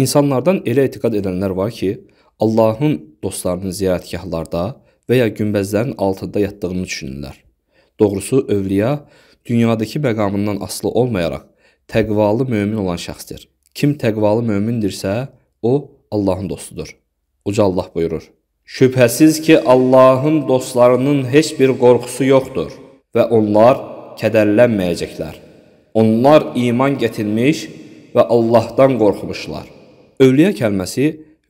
İnsanlardan elə etiqad edənlər var ki, Allahın dostlarının ziyarətgahlarda və ya günbəzlərin altında yatdığını düşünürlər. Doğrusu övliya dünyadakı məqamından aslı olmayaraq təqvalı mömin olan şəxsdir. Kim təqvalı mömindirsə, o Allahın dostudur. Uca Allah buyurur: Şübhəsiz ki, Allahın dostlarının heç bir qorxusu yoxdur və onlar kədərlənməyəcəklər. Onlar iman gətirmiş və Allahdan qorxmuşlar. Övliya kəlməsi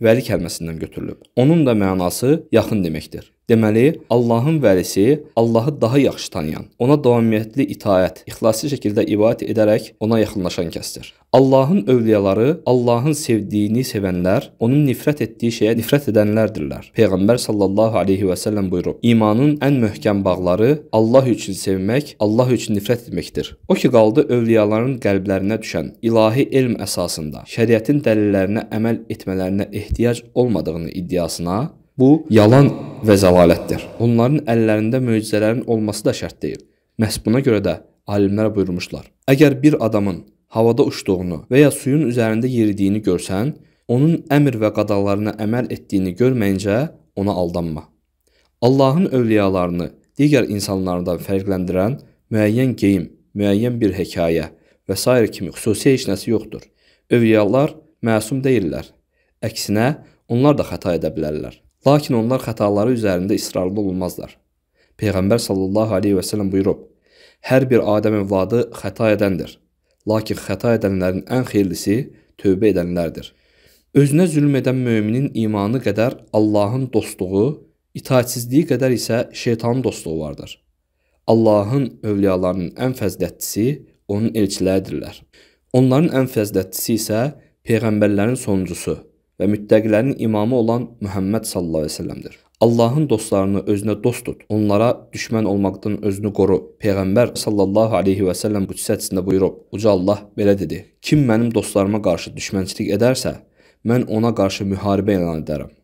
vəli kəlməsindən götürülüb. Onun da mənası yaxın deməkdir. Deməli, Allahın vəlisi Allahı daha yaxşı tanıyan, ona davamiyyətli itaət, ixlaslı şəkildə ibadət edərək ona yaxınlaşan kəsdir. Allahın övliyaları Allahın sevdiyini sevənlər, onun nifrət etdiyi şeyə nifrət edənlərdirlər. Peyğəmbər sallallahu alayhi və sallam buyurub: "İmanın ən möhkəm bağları Allah üçün sevmək, Allah üçün nifrət etməkdir." O ki qaldı övliyaların qəlblərinə düşən ilahi elm əsasında şəriətin dəlillərinə əməl etmələrinə ehtiyac olmadığını iddiasına Bu yalan və zəlalətdir. Onların əllərində möcüzələrin olması da şərt deyil. Məhz buna görə də alimlər buyurmuşlar. Əgər bir adamın havada uçduğunu və ya suyun üzərində yeridiyini görsən, onun əmr və qadağalarına əməl etdiyini görməyincə ona aldanma. Allahın övliyalarını digər insanlardan fərqləndirən müəyyən geyim, müəyyən bir hekayə və s. kimi xüsusi heç nəsi yoxdur. Övliyalar məsum deyillər. Əksinə, onlar da xəta edə bilərlər. Lakin onlar xətaları üzərində israrlı olunmazlar. Peyğəmbər sallallahu əleyhi və səlləm buyurub: Hər bir Adəm övladı xəta edəndir. Lakin xəta edənlərin ən xeyirlisi tövbə edənlərdir. Özünə zülm edən möminin imanı qədər Allahın dostluğu, itaatsizliyi qədər isə şeytanın dostluğu vardır. Allahın övliyalarının ən fəzilətlisi onun elçiləridirlər. Onların ən fəzilətlisi isə peyğəmbərlərin sonuncusu və müttəqilərin imamı olan Məhəmməd sallallahu əleyhi və səlləmdir. Allahın dostlarını özünə dost tut. Onlara düşmən olmaqdan özünü qoru. Peyğəmbər sallallahu alayhi və sallam qüdsətsində buyurub: "Uca Allah belə dedi: Kim mənim dostlarıma qarşı düşmənçilik edərsə, mən ona qarşı müharibə elan edərəm.